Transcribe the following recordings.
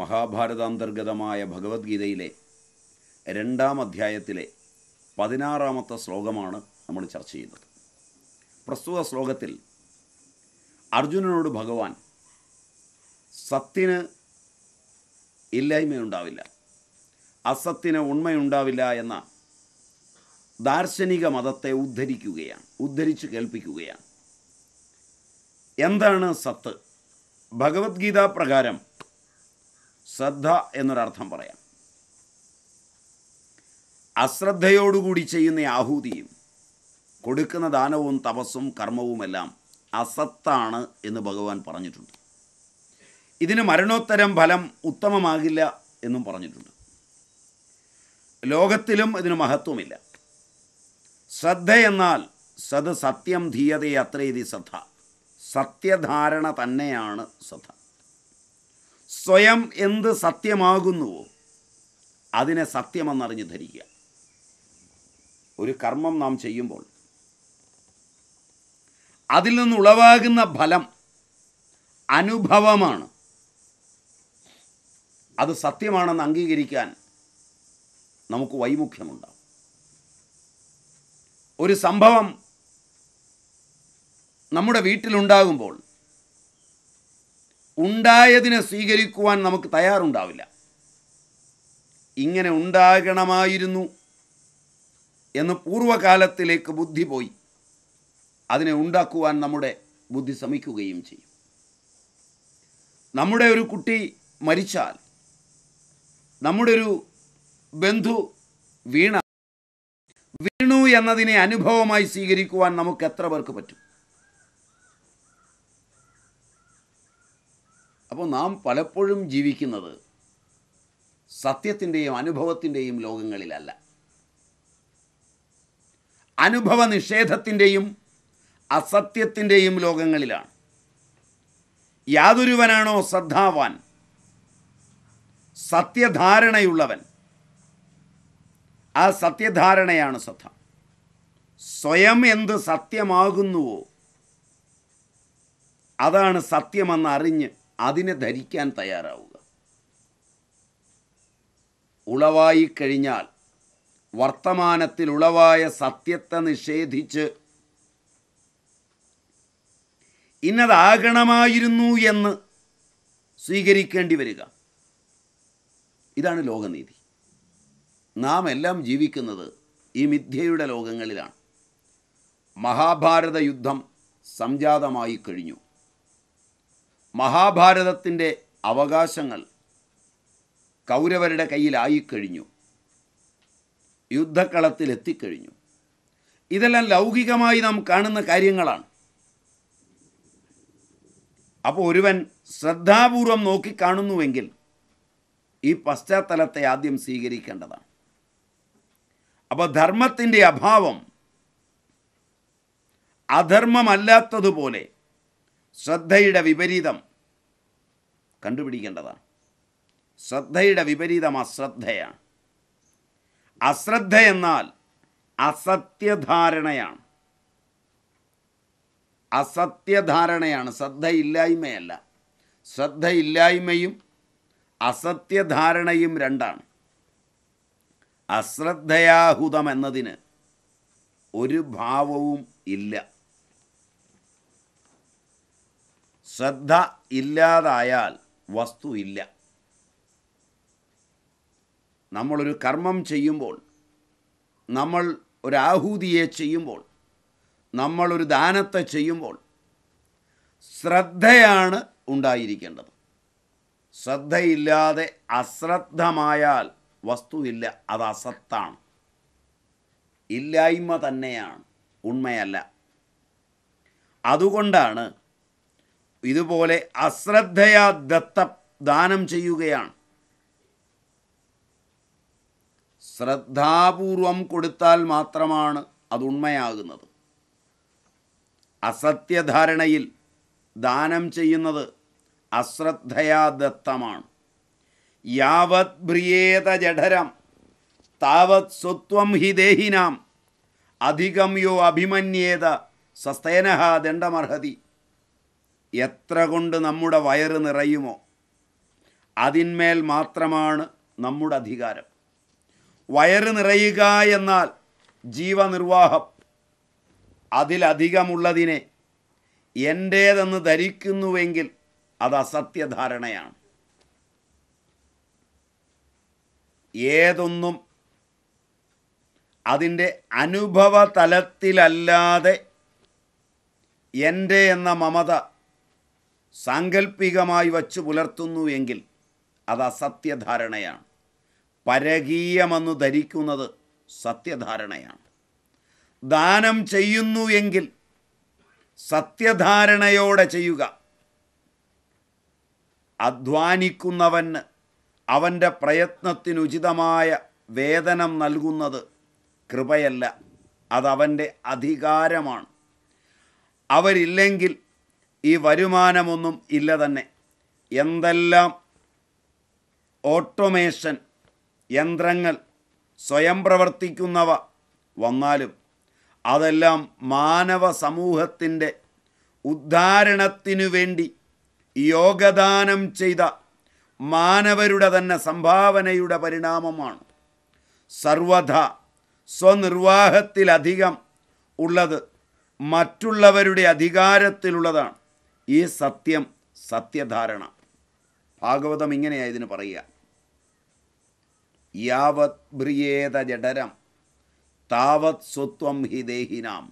മഹാഭാരതാന്തർഗതമായ ഭഗവത്ഗീതയിലെ രണ്ടാം അധ്യായത്തിലെ പതിനാറാമത്തെ ശ്ലോകമാണ് നമ്മൾ ചർച്ച ചെയ്യുന്നത് പ്രസ്തുത ശ്ലോകത്തിൽ അർജുനനോട് ഭഗവാൻ സത്തിന് ഇല്ലായ്മയുണ്ടാവില്ല അസത്തിന് ഉണ്മയുണ്ടാവില്ല എന്ന ദാർശനിക മതത്തെ ഉദ്ധരിക്കുകയാണ് ഉദ്ധരിച്ച് കേൾപ്പിക്കുകയാണ് എന്താണ് സത്ത് ഭഗവത്ഗീതാ പ്രകാരം ശ്രദ്ധ എന്നൊരർത്ഥം പറയാം അശ്രദ്ധയോടുകൂടി ചെയ്യുന്ന ആഹൂതിയും കൊടുക്കുന്ന ദാനവും തപസ്സും കർമ്മവുമെല്ലാം അസത്താണ് എന്ന് ഭഗവാൻ പറഞ്ഞിട്ടുണ്ട് ഇതിന് മരണോത്തരം ഫലം ഉത്തമമാകില്ല എന്നും പറഞ്ഞിട്ടുണ്ട് ലോകത്തിലും ഇതിന് മഹത്വമില്ല ശ്രദ്ധ എന്നാൽ സത് സത്യം ധീയതയെ അത്രയിതി ശ്രദ്ധ സത്യധാരണ തന്നെയാണ് ശ്രദ്ധ സ്വയം എന്ത് സത്യമാകുന്നുവോ അതിനെ സത്യമെന്നറിഞ്ഞ് ധരിക്കുക ഒരു കർമ്മം നാം ചെയ്യുമ്പോൾ അതിൽ നിന്നുളവാകുന്ന ഫലം അനുഭവമാണ് അത് സത്യമാണെന്ന് അംഗീകരിക്കാൻ നമുക്ക് വൈമുഖ്യമുണ്ടാവും ഒരു സംഭവം നമ്മുടെ വീട്ടിലുണ്ടാകുമ്പോൾ ഉണ്ടായതിനെ സ്വീകരിക്കുവാൻ നമുക്ക് തയ്യാറുണ്ടാവില്ല ഇങ്ങനെ ഉണ്ടാകണമായിരുന്നു എന്ന് പൂർവ്വകാലത്തിലേക്ക് ബുദ്ധി പോയി അതിനെ ഉണ്ടാക്കുവാൻ നമ്മുടെ ബുദ്ധി ശ്രമിക്കുകയും ചെയ്യും നമ്മുടെ ഒരു കുട്ടി മരിച്ചാൽ നമ്മുടെ ഒരു ബന്ധു വീണ വീണു എന്നതിനെ അനുഭവമായി സ്വീകരിക്കുവാൻ നമുക്ക് എത്ര പേർക്ക് പറ്റും അപ്പോൾ നാം പലപ്പോഴും ജീവിക്കുന്നത് സത്യത്തിൻ്റെയും അനുഭവത്തിൻ്റെയും ലോകങ്ങളിലല്ല അനുഭവ നിഷേധത്തിൻ്റെയും അസത്യത്തിൻ്റെയും ലോകങ്ങളിലാണ് യാതൊരുവനാണോ ശ്രദ്ധാവാൻ സത്യധാരണയുള്ളവൻ ആ സത്യധാരണയാണ് ശ്രദ്ധ സ്വയം എന്ത് സത്യമാകുന്നുവോ അതാണ് സത്യമെന്ന് അറിഞ്ഞ് അതിനെ ധരിക്കാൻ തയ്യാറാവുക ഉളവായി കഴിഞ്ഞാൽ വർത്തമാനത്തിൽ ഉളവായ സത്യത്തെ നിഷേധിച്ച് ഇന്നതാകണമായിരുന്നു എന്ന് സ്വീകരിക്കേണ്ടി വരിക ഇതാണ് ലോകനീതി നാം എല്ലാം ജീവിക്കുന്നത് ഈ മിഥ്യയുടെ ലോകങ്ങളിലാണ് മഹാഭാരത യുദ്ധം സംജാതമായി കഴിഞ്ഞു മഹാഭാരതത്തിൻ്റെ അവകാശങ്ങൾ കൗരവരുടെ കയ്യിലായിക്കഴിഞ്ഞു യുദ്ധക്കളത്തിലെത്തിക്കഴിഞ്ഞു ഇതെല്ലാം ലൗകികമായി നാം കാണുന്ന കാര്യങ്ങളാണ് അപ്പോൾ ഒരുവൻ ശ്രദ്ധാപൂർവം നോക്കിക്കാണുന്നുവെങ്കിൽ ഈ പശ്ചാത്തലത്തെ ആദ്യം സ്വീകരിക്കേണ്ടതാണ് അപ്പോൾ ധർമ്മത്തിൻ്റെ അഭാവം അധർമ്മമല്ലാത്തതുപോലെ ശ്രദ്ധയുടെ വിപരീതം കണ്ടുപിടിക്കേണ്ടതാണ് ശ്രദ്ധയുടെ വിപരീതം അശ്രദ്ധയാണ് അശ്രദ്ധ എന്നാൽ അസത്യധാരണയാണ് അസത്യധാരണയാണ് ശ്രദ്ധയില്ലായ്മയല്ല ശ്രദ്ധയില്ലായ്മയും അസത്യധാരണയും രണ്ടാണ് അശ്രദ്ധയാഹുതം എന്നതിന് ഒരു ഭാവവും ഇല്ല ശ്രദ്ധ ഇല്ലാതായാൽ വസ്തു ഇല്ല നമ്മളൊരു കർമ്മം ചെയ്യുമ്പോൾ നമ്മൾ ഒരു ചെയ്യുമ്പോൾ നമ്മളൊരു ദാനത്തെ ചെയ്യുമ്പോൾ ശ്രദ്ധയാണ് ഉണ്ടായിരിക്കേണ്ടത് ശ്രദ്ധയില്ലാതെ അശ്രദ്ധമായാൽ വസ്തുവില്ല അത് അസത്താണ് ഇല്ലായ്മ തന്നെയാണ് ഉണ്മയല്ല അതുകൊണ്ടാണ് ഇതുപോലെ അശ്രദ്ധയാ ദത്ത ദാനം ചെയ്യുകയാണ് ശ്രദ്ധാപൂർവം കൊടുത്താൽ മാത്രമാണ് അത് ഉണ്മയാകുന്നത് അസത്യധാരണയിൽ ദാനം ചെയ്യുന്നത് അശ്രദ്ധയാ ദത്തമാണ് യാവത് ബ്രിയേത ജഠരം താവത് സ്വത്വം ഹി ദേഹിനാം അധികം യോ അഭിമന്യേത സസ്തേനഹ ദണ്ഡമർഹതി എത്ര കൊണ്ട് നമ്മുടെ വയറ് നിറയുമോ അതിന്മേൽ മാത്രമാണ് നമ്മുടെ അധികാരം വയറ് നിറയുക എന്നാൽ ജീവനിർവാഹം അതിലധികമുള്ളതിനെ എൻ്റേതെന്ന് ധരിക്കുന്നുവെങ്കിൽ അത് അസത്യധാരണയാണ് ഏതൊന്നും അതിൻ്റെ അനുഭവ തലത്തിലല്ലാതെ എൻ്റെ എന്ന മമത സാങ്കല്പികമായി വച്ചു പുലർത്തുന്നു എങ്കിൽ അത് അസത്യധാരണയാണ് പരകീയമെന്ന് ധരിക്കുന്നത് സത്യധാരണയാണ് ദാനം ചെയ്യുന്നു എങ്കിൽ സത്യധാരണയോടെ ചെയ്യുക അധ്വാനിക്കുന്നവന് അവൻ്റെ പ്രയത്നത്തിനുചിതമായ വേതനം നൽകുന്നത് കൃപയല്ല അതവൻ്റെ അധികാരമാണ് അവരില്ലെങ്കിൽ ഈ വരുമാനമൊന്നും ഇല്ല തന്നെ എന്തെല്ലാം ഓട്ടോമേഷൻ യന്ത്രങ്ങൾ സ്വയം പ്രവർത്തിക്കുന്നവ വന്നാലും അതെല്ലാം മാനവ സമൂഹത്തിൻ്റെ ഉദ്ധാരണത്തിനു വേണ്ടി യോഗദാനം ചെയ്ത മാനവരുടെ തന്നെ സംഭാവനയുടെ പരിണാമമാണ് സർവധ സ്വനിർവാഹത്തിലധികം ഉള്ളത് മറ്റുള്ളവരുടെ അധികാരത്തിലുള്ളതാണ് ഈ സത്യം സത്യധാരണ ഭാഗവതം ഇങ്ങനെയാണ് ഇതിന് പറയുക യാവത് ബ്രിയേത ജഡരം താവത് സ്വത്വം ഹി ദേഹിനാം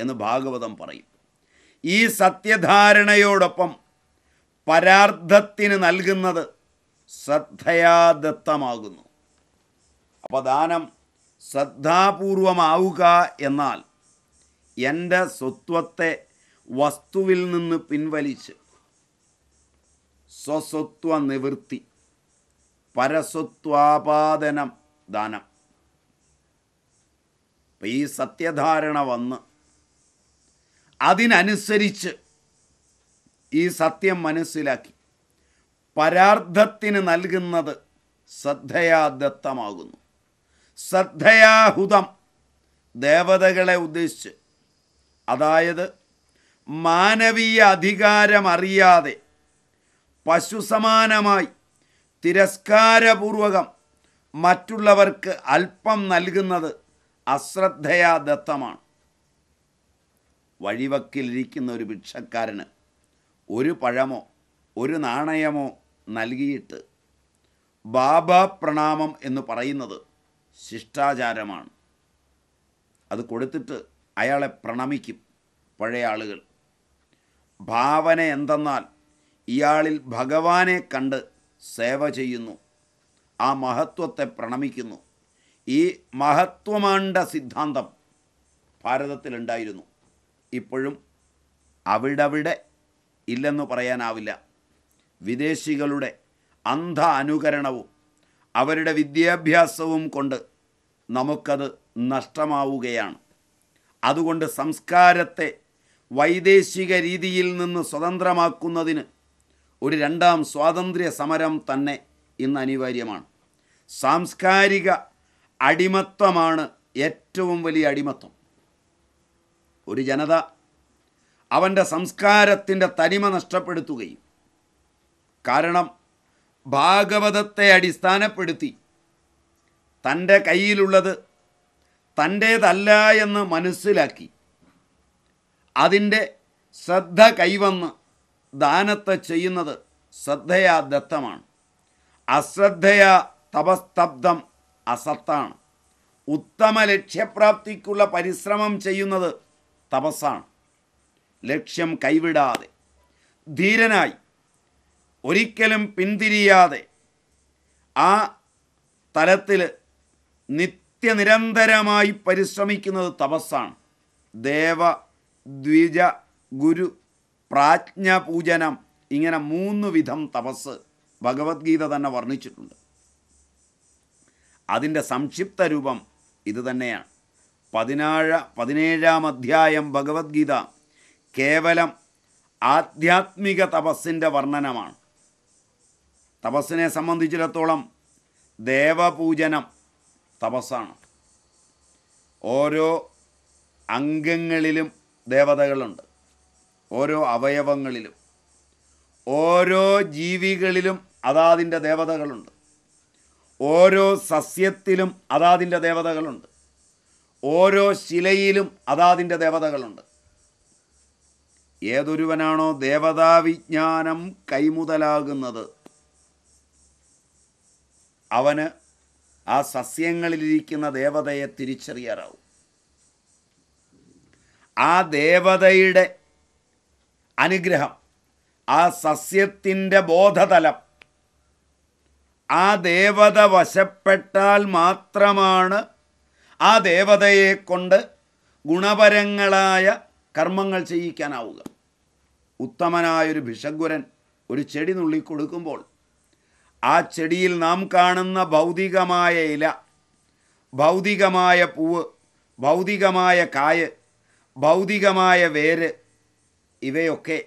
എന്ന് ഭാഗവതം പറയും ഈ സത്യധാരണയോടൊപ്പം പരാർത്ഥത്തിന് നൽകുന്നത് ശ്രദ്ധയാദത്തമാകുന്നു അപ്പോൾ ദാനം ശ്രദ്ധാപൂർവമാവുക എന്നാൽ എൻ്റെ സ്വത്വത്തെ വസ്തുവിൽ നിന്ന് പിൻവലിച്ച് സ്വസ്വത്വ നിവൃത്തി പരസ്വത്വാപാദനം ദാനം അപ്പം ഈ സത്യധാരണ വന്ന് അതിനനുസരിച്ച് ഈ സത്യം മനസ്സിലാക്കി പരാർത്ഥത്തിന് നൽകുന്നത് ശ്രദ്ധയാ ദത്തമാകുന്നു ശ്രദ്ധയാഹുതം ദേവതകളെ ഉദ്ദേശിച്ച് അതായത് മാനവീയ അധികാരമറിയാതെ പശുസമാനമായി തിരസ്കാരപൂർവകം മറ്റുള്ളവർക്ക് അല്പം നൽകുന്നത് ദത്തമാണ് വഴിവക്കിലിരിക്കുന്ന ഒരു ഭിക്ഷക്കാരന് ഒരു പഴമോ ഒരു നാണയമോ നൽകിയിട്ട് ബാബ പ്രണാമം എന്ന് പറയുന്നത് ശിഷ്ടാചാരമാണ് അത് കൊടുത്തിട്ട് അയാളെ പ്രണമിക്കും പഴയ ആളുകൾ ഭാവന എന്തെന്നാൽ ഇയാളിൽ ഭഗവാനെ കണ്ട് സേവ ചെയ്യുന്നു ആ മഹത്വത്തെ പ്രണമിക്കുന്നു ഈ മഹത്വമാണ്ട സിദ്ധാന്തം ഭാരതത്തിലുണ്ടായിരുന്നു ഇപ്പോഴും അവിടവിടെ ഇല്ലെന്ന് പറയാനാവില്ല വിദേശികളുടെ അന്ധ അനുകരണവും അവരുടെ വിദ്യാഭ്യാസവും കൊണ്ട് നമുക്കത് നഷ്ടമാവുകയാണ് അതുകൊണ്ട് സംസ്കാരത്തെ വൈദേശിക രീതിയിൽ നിന്ന് സ്വതന്ത്രമാക്കുന്നതിന് ഒരു രണ്ടാം സ്വാതന്ത്ര്യ സമരം തന്നെ ഇന്ന് അനിവാര്യമാണ് സാംസ്കാരിക അടിമത്വമാണ് ഏറ്റവും വലിയ അടിമത്വം ഒരു ജനത അവൻ്റെ സംസ്കാരത്തിൻ്റെ തനിമ നഷ്ടപ്പെടുത്തുകയും കാരണം ഭാഗവതത്തെ അടിസ്ഥാനപ്പെടുത്തി തൻ്റെ കയ്യിലുള്ളത് തൻ്റേതല്ല എന്ന് മനസ്സിലാക്കി അതിൻ്റെ ശ്രദ്ധ കൈവന്ന് ദാനത്തെ ചെയ്യുന്നത് ശ്രദ്ധയാ ദത്തമാണ് അശ്രദ്ധയാ തപസ്തബ്ദം അസത്താണ് ഉത്തമ ലക്ഷ്യപ്രാപ്തിക്കുള്ള പരിശ്രമം ചെയ്യുന്നത് തപസ്സാണ് ലക്ഷ്യം കൈവിടാതെ ധീരനായി ഒരിക്കലും പിന്തിരിയാതെ ആ തലത്തിൽ നിത്യനിരന്തരമായി പരിശ്രമിക്കുന്നത് തപസ്സാണ് ദേവ ദ്വിജ ഗുരു പ്രാജ്ഞപൂജനം ഇങ്ങനെ മൂന്ന് വിധം തപസ് ഭഗവത്ഗീത തന്നെ വർണ്ണിച്ചിട്ടുണ്ട് അതിൻ്റെ സംക്ഷിപ്ത രൂപം ഇത് തന്നെയാണ് പതിനാഴ പതിനേഴാം അധ്യായം ഭഗവത്ഗീത കേവലം ആധ്യാത്മിക തപസ്സിൻ്റെ വർണ്ണനമാണ് തപസ്സിനെ സംബന്ധിച്ചിടത്തോളം ദേവപൂജനം തപസ്സാണ് ഓരോ അംഗങ്ങളിലും ദേവതകളുണ്ട് ഓരോ അവയവങ്ങളിലും ഓരോ ജീവികളിലും അതാതിൻ്റെ ദേവതകളുണ്ട് ഓരോ സസ്യത്തിലും അതാതിൻ്റെ ദേവതകളുണ്ട് ഓരോ ശിലയിലും അതാതിൻ്റെ ദേവതകളുണ്ട് ഏതൊരുവനാണോ ദേവതാവിജ്ഞാനം കൈമുതലാകുന്നത് അവന് ആ സസ്യങ്ങളിലിരിക്കുന്ന ദേവതയെ തിരിച്ചറിയാറാവും ആ ദേവതയുടെ അനുഗ്രഹം ആ സസ്യത്തിൻ്റെ ബോധതലം ആ ദേവത വശപ്പെട്ടാൽ മാത്രമാണ് ആ ദേവതയെ കൊണ്ട് ഗുണപരങ്ങളായ കർമ്മങ്ങൾ ചെയ്യിക്കാനാവുക ഉത്തമനായൊരു ഭിഷഗുരൻ ഒരു ചെടി നുള്ളിക്കൊടുക്കുമ്പോൾ ആ ചെടിയിൽ നാം കാണുന്ന ഭൗതികമായ ഇല ഭൗതികമായ പൂവ് ഭൗതികമായ കായ് ഭൗതികമായ വേര് ഇവയൊക്കെ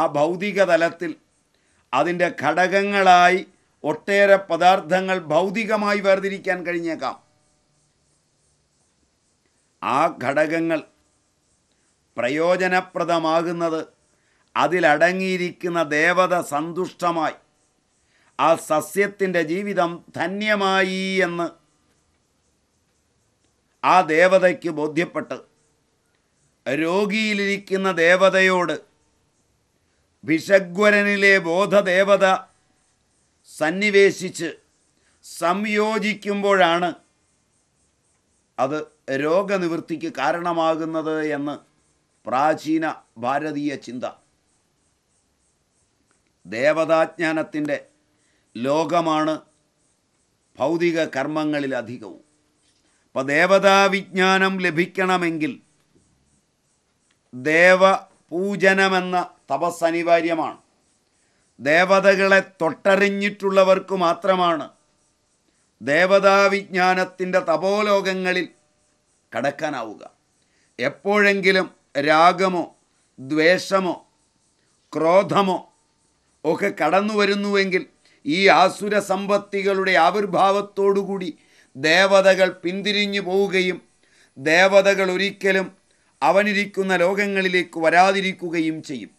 ആ ഭൗതിക തലത്തിൽ അതിൻ്റെ ഘടകങ്ങളായി ഒട്ടേറെ പദാർത്ഥങ്ങൾ ഭൗതികമായി വേർതിരിക്കാൻ കഴിഞ്ഞേക്കാം ആ ഘടകങ്ങൾ പ്രയോജനപ്രദമാകുന്നത് അതിലടങ്ങിയിരിക്കുന്ന ദേവത സന്തുഷ്ടമായി ആ സസ്യത്തിൻ്റെ ജീവിതം ധന്യമായി എന്ന് ആ ദേവതയ്ക്ക് ബോധ്യപ്പെട്ട് രോഗിയിലിരിക്കുന്ന ദേവതയോട് വിഷഗ്വരനിലെ ബോധദേവത സന്നിവേശിച്ച് സംയോജിക്കുമ്പോഴാണ് അത് രോഗനിവൃത്തിക്ക് കാരണമാകുന്നത് എന്ന് പ്രാചീന ഭാരതീയ ചിന്ത ദേവതാജ്ഞാനത്തിൻ്റെ ലോകമാണ് ഭൗതിക കർമ്മങ്ങളിലധികവും അപ്പോൾ ദേവതാവിജ്ഞാനം ലഭിക്കണമെങ്കിൽ ദേവപൂജനമെന്ന തപസ് അനിവാര്യമാണ് ദേവതകളെ തൊട്ടറിഞ്ഞിട്ടുള്ളവർക്ക് മാത്രമാണ് ദേവതാവിജ്ഞാനത്തിൻ്റെ തപോലോകങ്ങളിൽ കടക്കാനാവുക എപ്പോഴെങ്കിലും രാഗമോ ദ്വേഷമോ ക്രോധമോ ഒക്കെ കടന്നു വരുന്നുവെങ്കിൽ ഈ ആസുര സമ്പത്തികളുടെ ആവിർഭാവത്തോടുകൂടി ദേവതകൾ പിന്തിരിഞ്ഞു പോവുകയും ദേവതകൾ ഒരിക്കലും അവനിരിക്കുന്ന ലോകങ്ങളിലേക്ക് വരാതിരിക്കുകയും ചെയ്യും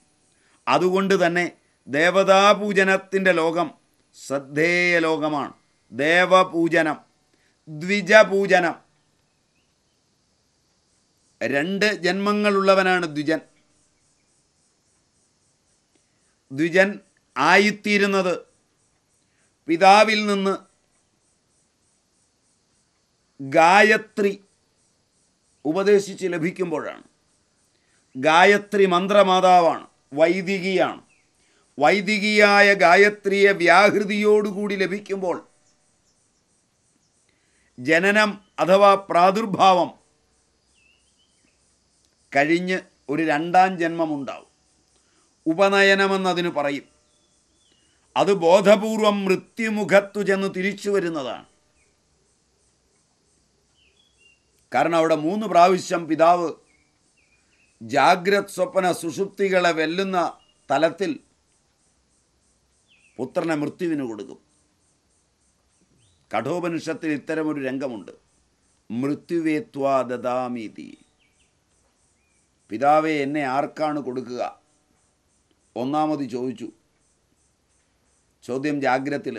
അതുകൊണ്ട് തന്നെ ദേവതാപൂജനത്തിൻ്റെ ലോകം ശ്രദ്ധേയ ലോകമാണ് ദേവപൂജനം ദ്വിജപൂജനം രണ്ട് ജന്മങ്ങളുള്ളവനാണ് ദ്വിജൻ ദ്വിജൻ ആയിത്തീരുന്നത് പിതാവിൽ നിന്ന് ഗായത്രി ഉപദേശിച്ച് ലഭിക്കുമ്പോഴാണ് ഗായത്രി മന്ത്രമാതാവാണ് വൈദികിയാണ് വൈദികിയായ ഗായത്രിയെ വ്യാഹൃതിയോടുകൂടി ലഭിക്കുമ്പോൾ ജനനം അഥവാ പ്രാദുർഭാവം കഴിഞ്ഞ് ഒരു രണ്ടാം ജന്മമുണ്ടാവും ഉപനയനമെന്നതിന് പറയും അത് ബോധപൂർവം മൃത്യുമുഖത്തു ചെന്ന് തിരിച്ചു വരുന്നതാണ് കാരണം അവിടെ മൂന്ന് പ്രാവശ്യം പിതാവ് ജാഗ്രത് സ്വപ്ന സുഷുപ്തികളെ വെല്ലുന്ന തലത്തിൽ പുത്രനെ മൃത്യുവിന് കൊടുക്കും കഠോപനിഷത്തിൽ ഇത്തരമൊരു രംഗമുണ്ട് മൃത്യുവേത്വാ ദദാമീതി പിതാവെ എന്നെ ആർക്കാണ് കൊടുക്കുക ഒന്നാമത് ചോദിച്ചു ചോദ്യം ജാഗ്രത്തിൽ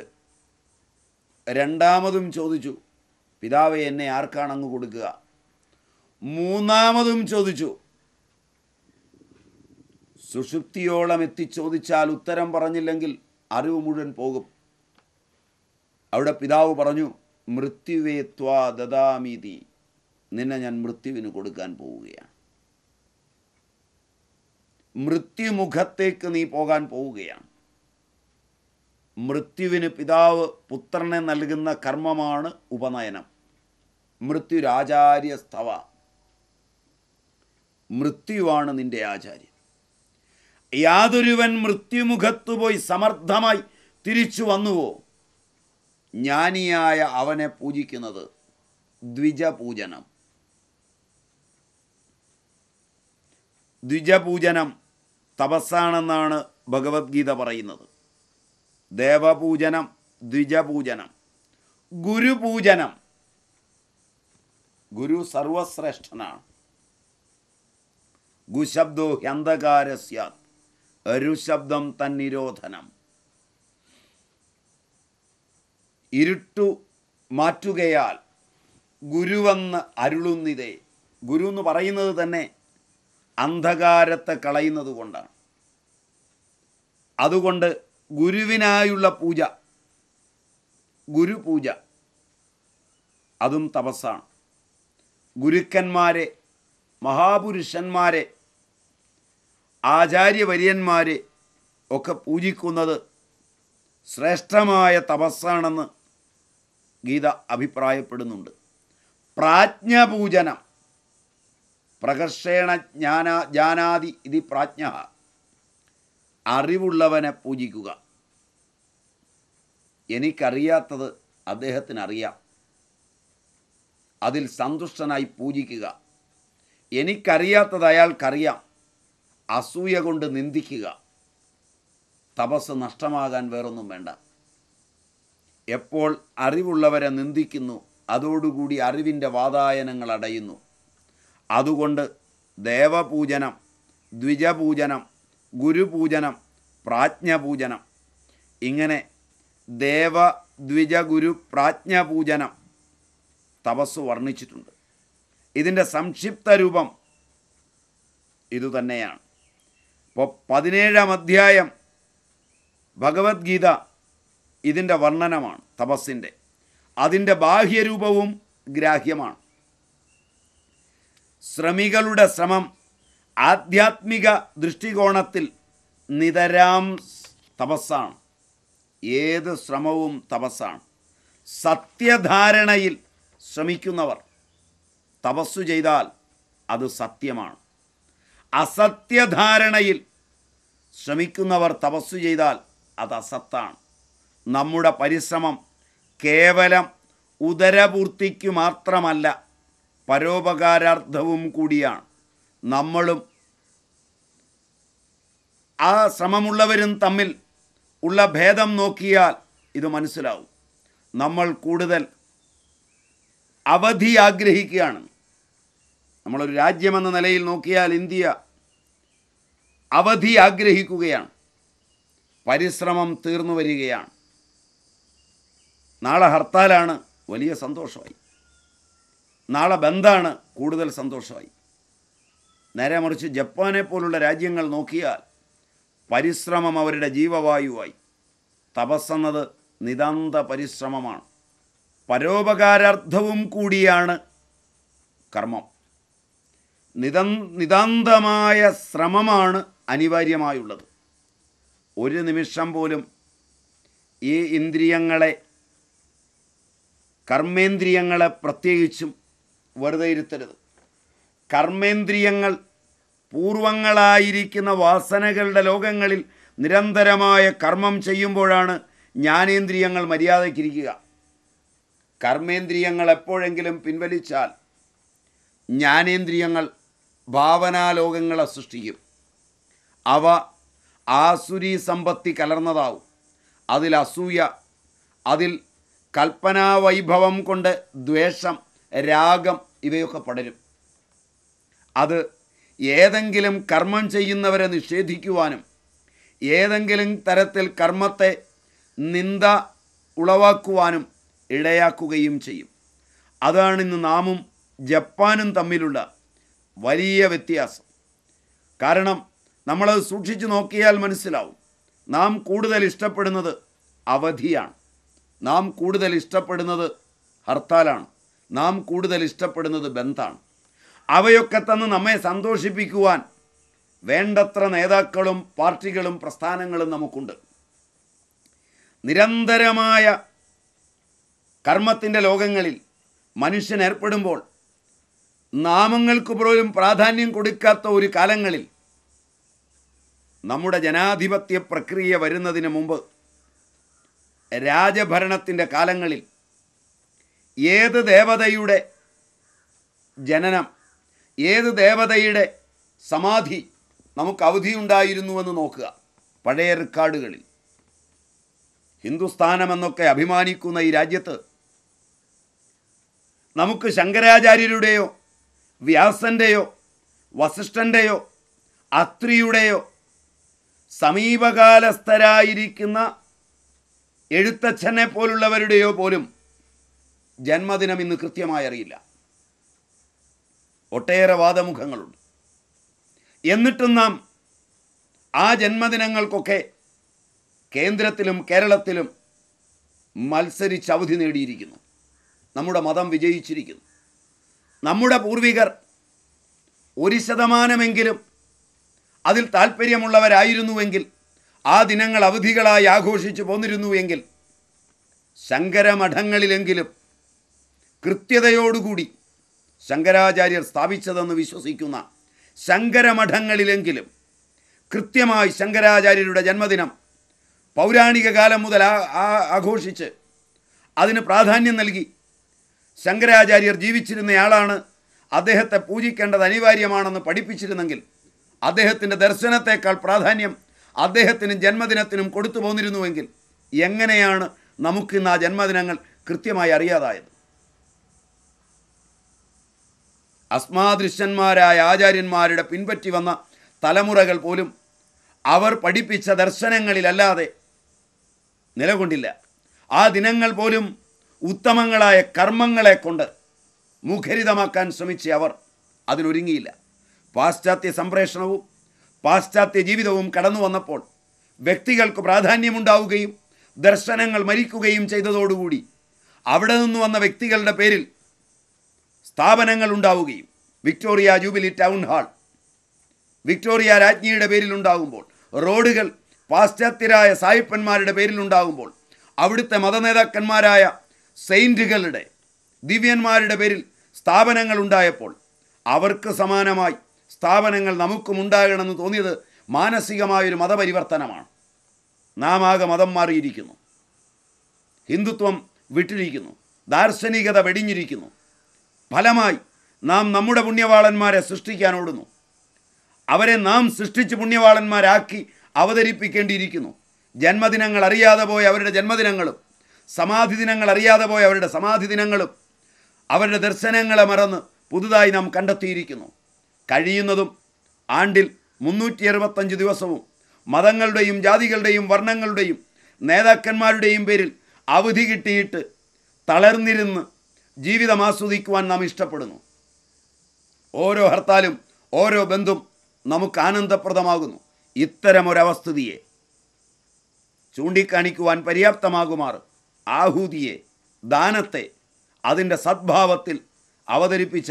രണ്ടാമതും ചോദിച്ചു പിതാവെ എന്നെ ആർക്കാണ് അങ്ങ് കൊടുക്കുക മൂന്നാമതും ചോദിച്ചു സുഷുപ്തിയോളം ചോദിച്ചാൽ ഉത്തരം പറഞ്ഞില്ലെങ്കിൽ അറിവ് മുഴുവൻ പോകും അവിടെ പിതാവ് പറഞ്ഞു മൃത്യുവേ ത്വാ ദദാമീതി നിന്നെ ഞാൻ മൃത്യുവിന് കൊടുക്കാൻ പോവുകയാണ് മൃത്യുമുഖത്തേക്ക് നീ പോകാൻ പോവുകയാണ് മൃത്യുവിന് പിതാവ് പുത്രനെ നൽകുന്ന കർമ്മമാണ് ഉപനയനം മൃത്യുരാചാര്യസ്തവ മൃത്യുവാണ് നിന്റെ ആചാര്യൻ യാതൊരുവൻ മൃത്യുമുഖത്തു പോയി സമർത്ഥമായി തിരിച്ചു വന്നുവോ ജ്ഞാനിയായ അവനെ പൂജിക്കുന്നത് ദ്വിജപൂജനം ദ്വിജപൂജനം തപസ്സാണെന്നാണ് ഭഗവത്ഗീത പറയുന്നത് ദേവപൂജനം ദ്വിജപൂജനം ഗുരുപൂജനം ഗുരു സർവശ്രേഷ്ഠനാണ് ഗുശബ്ദോ ഹ്യന്തകാരസ്യാത് അരുശബ്ദം തന്നിരോധനം ഇരുട്ടു മാറ്റുകയാൽ ഗുരുവെന്ന് അരുളുന്നിതേ ഗുരു എന്ന് പറയുന്നത് തന്നെ അന്ധകാരത്തെ കളയുന്നത് കൊണ്ടാണ് അതുകൊണ്ട് ഗുരുവിനായുള്ള പൂജ ഗുരുപൂജ അതും തപസ്സാണ് ഗുരുക്കന്മാരെ മഹാപുരുഷന്മാരെ ആചാര്യവര്യന്മാരെ ഒക്കെ പൂജിക്കുന്നത് ശ്രേഷ്ഠമായ തപസ്സാണെന്ന് ഗീത അഭിപ്രായപ്പെടുന്നുണ്ട് പ്രാജ്ഞപൂജനം പ്രകർഷേണ ജ്ഞാന ജ്ഞാനാദി ഇതി പ്രാജ്ഞ അറിവുള്ളവനെ പൂജിക്കുക എനിക്കറിയാത്തത് അദ്ദേഹത്തിനറിയാം അതിൽ സന്തുഷ്ടനായി പൂജിക്കുക എനിക്കറിയാത്തത് അയാൾക്കറിയാം അസൂയ കൊണ്ട് നിന്ദിക്കുക തപസ് നഷ്ടമാകാൻ വേറൊന്നും വേണ്ട എപ്പോൾ അറിവുള്ളവരെ നിന്ദിക്കുന്നു അതോടുകൂടി അറിവിൻ്റെ വാതായനങ്ങൾ അടയുന്നു അതുകൊണ്ട് ദേവപൂജനം ദ്വിജപൂജനം ഗുരുപൂജനം പ്രാജ്ഞപൂജനം ഇങ്ങനെ ദേവ ദ്വിജ ഗുരു പ്രാജ്ഞപൂജനം തപസ് വർണ്ണിച്ചിട്ടുണ്ട് ഇതിൻ്റെ സംക്ഷിപ്ത രൂപം ഇതുതന്നെയാണ് പതിനേഴാം അധ്യായം ഭഗവത്ഗീത ഇതിൻ്റെ വർണ്ണനമാണ് തപസ്സിൻ്റെ അതിൻ്റെ ബാഹ്യരൂപവും ഗ്രാഹ്യമാണ് ശ്രമികളുടെ ശ്രമം ആധ്യാത്മിക ദൃഷ്ടികോണത്തിൽ നിതരാം തപസ്സാണ് ഏത് ശ്രമവും തപസ്സാണ് സത്യധാരണയിൽ ശ്രമിക്കുന്നവർ തപസ്സു ചെയ്താൽ അത് സത്യമാണ് അസത്യധാരണയിൽ ശ്രമിക്കുന്നവർ തപസ്സു ചെയ്താൽ അത് അസത്താണ് നമ്മുടെ പരിശ്രമം കേവലം ഉദരപൂർത്തിക്കു മാത്രമല്ല പരോപകാരാർത്ഥവും കൂടിയാണ് നമ്മളും ആ ശ്രമമുള്ളവരും തമ്മിൽ ഉള്ള ഭേദം നോക്കിയാൽ ഇത് മനസ്സിലാവും നമ്മൾ കൂടുതൽ അവധി ആഗ്രഹിക്കുകയാണ് നമ്മളൊരു രാജ്യമെന്ന നിലയിൽ നോക്കിയാൽ ഇന്ത്യ അവധി ആഗ്രഹിക്കുകയാണ് പരിശ്രമം തീർന്നു വരികയാണ് നാളെ ഹർത്താലാണ് വലിയ സന്തോഷമായി നാളെ ബന്ധാണ് കൂടുതൽ സന്തോഷമായി നേരെ മറിച്ച് ജപ്പാനെ പോലുള്ള രാജ്യങ്ങൾ നോക്കിയാൽ പരിശ്രമം അവരുടെ ജീവവായുവായി തപസ്സെന്നത് നിതാന്ത പരിശ്രമമാണ് പരോപകാരാർത്ഥവും കൂടിയാണ് കർമ്മം നിതം നിതാന്തമായ ശ്രമമാണ് അനിവാര്യമായുള്ളത് ഒരു നിമിഷം പോലും ഈ ഇന്ദ്രിയങ്ങളെ കർമ്മേന്ദ്രിയങ്ങളെ പ്രത്യേകിച്ചും വെറുതെ ഇരുത്തരുത് കർമ്മേന്ദ്രിയങ്ങൾ പൂർവങ്ങളായിരിക്കുന്ന വാസനകളുടെ ലോകങ്ങളിൽ നിരന്തരമായ കർമ്മം ചെയ്യുമ്പോഴാണ് ജ്ഞാനേന്ദ്രിയങ്ങൾ മര്യാദയ്ക്കിരിക്കുക കർമ്മേന്ദ്രിയങ്ങൾ എപ്പോഴെങ്കിലും പിൻവലിച്ചാൽ ജ്ഞാനേന്ദ്രിയങ്ങൾ ഭാവനാലോകങ്ങളെ സൃഷ്ടിക്കും അവ ആസുരി സമ്പത്തി കലർന്നതാവും അതിൽ അസൂയ അതിൽ കൽപ്പനാവൈഭവം കൊണ്ട് ദ്വേഷം രാഗം ഇവയൊക്കെ പടരും അത് ഏതെങ്കിലും കർമ്മം ചെയ്യുന്നവരെ നിഷേധിക്കുവാനും ഏതെങ്കിലും തരത്തിൽ കർമ്മത്തെ നിന്ദ ഉളവാക്കുവാനും ഇടയാക്കുകയും ചെയ്യും അതാണ് ഇന്ന് നാമും ജപ്പാനും തമ്മിലുള്ള വലിയ വ്യത്യാസം കാരണം നമ്മളത് സൂക്ഷിച്ചു നോക്കിയാൽ മനസ്സിലാവും നാം കൂടുതൽ ഇഷ്ടപ്പെടുന്നത് അവധിയാണ് നാം കൂടുതൽ ഇഷ്ടപ്പെടുന്നത് ഹർത്താലാണ് നാം കൂടുതൽ ഇഷ്ടപ്പെടുന്നത് ബന്ധാണ് അവയൊക്കെ തന്ന് നമ്മെ സന്തോഷിപ്പിക്കുവാൻ വേണ്ടത്ര നേതാക്കളും പാർട്ടികളും പ്രസ്ഥാനങ്ങളും നമുക്കുണ്ട് നിരന്തരമായ കർമ്മത്തിൻ്റെ ലോകങ്ങളിൽ മനുഷ്യൻ ഏർപ്പെടുമ്പോൾ നാമങ്ങൾക്ക് പോലും പ്രാധാന്യം കൊടുക്കാത്ത ഒരു കാലങ്ങളിൽ നമ്മുടെ ജനാധിപത്യ പ്രക്രിയ വരുന്നതിന് മുമ്പ് രാജഭരണത്തിൻ്റെ കാലങ്ങളിൽ ഏത് ദേവതയുടെ ജനനം ഏത് ദേവതയുടെ സമാധി നമുക്ക് ഉണ്ടായിരുന്നുവെന്ന് നോക്കുക പഴയ റെക്കാർഡുകളിൽ ഹിന്ദുസ്ഥാനമെന്നൊക്കെ അഭിമാനിക്കുന്ന ഈ രാജ്യത്ത് നമുക്ക് ശങ്കരാചാര്യരുടെയോ വ്യാസൻ്റെയോ വസിഷ്ഠൻ്റെയോ അത്രിയുടെയോ സമീപകാലസ്ഥരായിരിക്കുന്ന എഴുത്തച്ഛനെ പോലുള്ളവരുടെയോ പോലും ജന്മദിനം ഇന്ന് കൃത്യമായി അറിയില്ല ഒട്ടേറെ വാദമുഖങ്ങളുണ്ട് എന്നിട്ടും നാം ആ ജന്മദിനങ്ങൾക്കൊക്കെ കേന്ദ്രത്തിലും കേരളത്തിലും മത്സരിച്ച് അവധി നേടിയിരിക്കുന്നു നമ്മുടെ മതം വിജയിച്ചിരിക്കുന്നു നമ്മുടെ പൂർവികർ ഒരു ശതമാനമെങ്കിലും അതിൽ താല്പര്യമുള്ളവരായിരുന്നുവെങ്കിൽ ആ ദിനങ്ങൾ അവധികളായി ആഘോഷിച്ചു പോന്നിരുന്നുവെങ്കിൽ ശങ്കരമഠങ്ങളിലെങ്കിലും കൃത്യതയോടുകൂടി ശങ്കരാചാര്യർ സ്ഥാപിച്ചതെന്ന് വിശ്വസിക്കുന്ന ശങ്കരമഠങ്ങളിലെങ്കിലും കൃത്യമായി ശങ്കരാചാര്യരുടെ ജന്മദിനം പൗരാണിക കാലം മുതൽ ആഘോഷിച്ച് അതിന് പ്രാധാന്യം നൽകി ശങ്കരാചാര്യർ ജീവിച്ചിരുന്നയാളാണ് അദ്ദേഹത്തെ പൂജിക്കേണ്ടത് അനിവാര്യമാണെന്ന് പഠിപ്പിച്ചിരുന്നെങ്കിൽ അദ്ദേഹത്തിൻ്റെ ദർശനത്തേക്കാൾ പ്രാധാന്യം അദ്ദേഹത്തിനും ജന്മദിനത്തിനും കൊടുത്തു പോന്നിരുന്നുവെങ്കിൽ എങ്ങനെയാണ് നമുക്കിന്ന് ആ ജന്മദിനങ്ങൾ കൃത്യമായി അറിയാതായത് അസ്മാദൃശ്യന്മാരായ ആചാര്യന്മാരുടെ പിൻപറ്റി വന്ന തലമുറകൾ പോലും അവർ പഠിപ്പിച്ച ദർശനങ്ങളിലല്ലാതെ നിലകൊണ്ടില്ല ആ ദിനങ്ങൾ പോലും ഉത്തമങ്ങളായ കർമ്മങ്ങളെ കൊണ്ട് മുഖരിതമാക്കാൻ ശ്രമിച്ച അവർ അതിനൊരുങ്ങിയില്ല പാശ്ചാത്യ സംപ്രേഷണവും പാശ്ചാത്യ ജീവിതവും കടന്നു വന്നപ്പോൾ വ്യക്തികൾക്ക് പ്രാധാന്യമുണ്ടാവുകയും ദർശനങ്ങൾ മരിക്കുകയും ചെയ്തതോടുകൂടി അവിടെ നിന്ന് വന്ന വ്യക്തികളുടെ പേരിൽ സ്ഥാപനങ്ങൾ ഉണ്ടാവുകയും Victoria jubilee town hall Victoria രാജ്ഞിയുടെ പേരിൽ ഉണ്ടാകുമ്പോൾ റോഡുകൾ പാശ്ചാത്യരായ സായിപ്പന്മാരുടെ പേരിലുണ്ടാകുമ്പോൾ അവിടുത്തെ മതനേതാക്കന്മാരായ സെയിൻറ്റുകളുടെ ദിവ്യന്മാരുടെ പേരിൽ സ്ഥാപനങ്ങൾ ഉണ്ടായപ്പോൾ അവർക്ക് സമാനമായി സ്ഥാപനങ്ങൾ നമുക്കും ഉണ്ടാകണമെന്ന് തോന്നിയത് മാനസികമായൊരു മതപരിവർത്തനമാണ് നാം ആകെ മതം മാറിയിരിക്കുന്നു ഹിന്ദുത്വം വിട്ടിരിക്കുന്നു ദാർശനികത വെടിഞ്ഞിരിക്കുന്നു ഫലമായി നാം നമ്മുടെ പുണ്യവാളന്മാരെ സൃഷ്ടിക്കാനോടുന്നു അവരെ നാം സൃഷ്ടിച്ച് പുണ്യവാളന്മാരാക്കി അവതരിപ്പിക്കേണ്ടിയിരിക്കുന്നു ജന്മദിനങ്ങൾ അറിയാതെ പോയ അവരുടെ ജന്മദിനങ്ങളും സമാധി ദിനങ്ങൾ അറിയാതെ പോയ അവരുടെ സമാധി ദിനങ്ങളും അവരുടെ ദർശനങ്ങളെ മറന്ന് പുതുതായി നാം കണ്ടെത്തിയിരിക്കുന്നു കഴിയുന്നതും ആണ്ടിൽ മുന്നൂറ്റി അറുപത്തഞ്ച് ദിവസവും മതങ്ങളുടെയും ജാതികളുടെയും വർണ്ണങ്ങളുടെയും നേതാക്കന്മാരുടെയും പേരിൽ അവധി കിട്ടിയിട്ട് തളർന്നിരുന്ന് ജീവിതം ആസ്വദിക്കുവാൻ നാം ഇഷ്ടപ്പെടുന്നു ഓരോ ഹർത്താലും ഓരോ ബന്ധും നമുക്ക് ആനന്ദപ്രദമാകുന്നു ഇത്തരമൊരവസ്ഥിതിയെ ചൂണ്ടിക്കാണിക്കുവാൻ പര്യാപ്തമാകുമാർ ആഹൂതിയെ ദാനത്തെ അതിൻ്റെ സദ്ഭാവത്തിൽ അവതരിപ്പിച്ച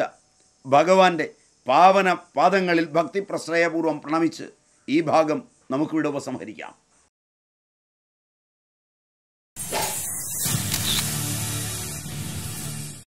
ഭഗവാന്റെ പാവന പാദങ്ങളിൽ ഭക്തി പ്രശ്രയപൂർവം പ്രണമിച്ച് ഈ ഭാഗം നമുക്കിവിടെ ഉപസംഹരിക്കാം